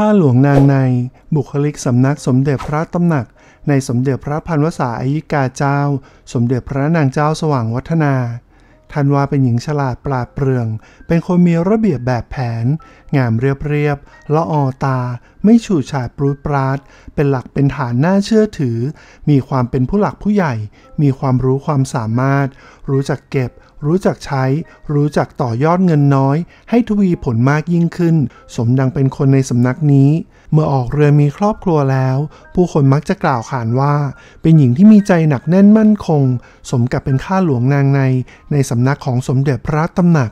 ข้าหลวงนางในบุคลิกสำนักสมเด็จพระตำหนักในสมเด็จพระพันวษาอายิกาเจ้า สมเด็จพระนางเจ้าสว่างวัฒนาท่านว่าเป็นหญิงฉลาดปราดเปรื่อง เป็นคนมีระเบียบแบบแผน งามเรียบเรียบละออตาไม่ฉูดฉาดปรุดปราด เป็นหลักเป็นฐานน่าเชื่อถือ มีความเป็นผู้หลักผู้ใหญ่ มีความรู้ความสามารถ รู้จักเก็บ รู้จักใช้ รู้จักต่อยอดเงินน้อย ให้ทวีผลมากยิ่งขึ้น สมดังเป็นคนในสำนักนี้ เมื่อออกเรือมีครอบครัวแล้ว ผู้คนมักจะกล่าวขานว่าเป็นหญิงที่มีใจหนักแน่นมั่นคง สมกับเป็นข้าหลวงนางในในสำนักของสมเด็จพระตำหนัก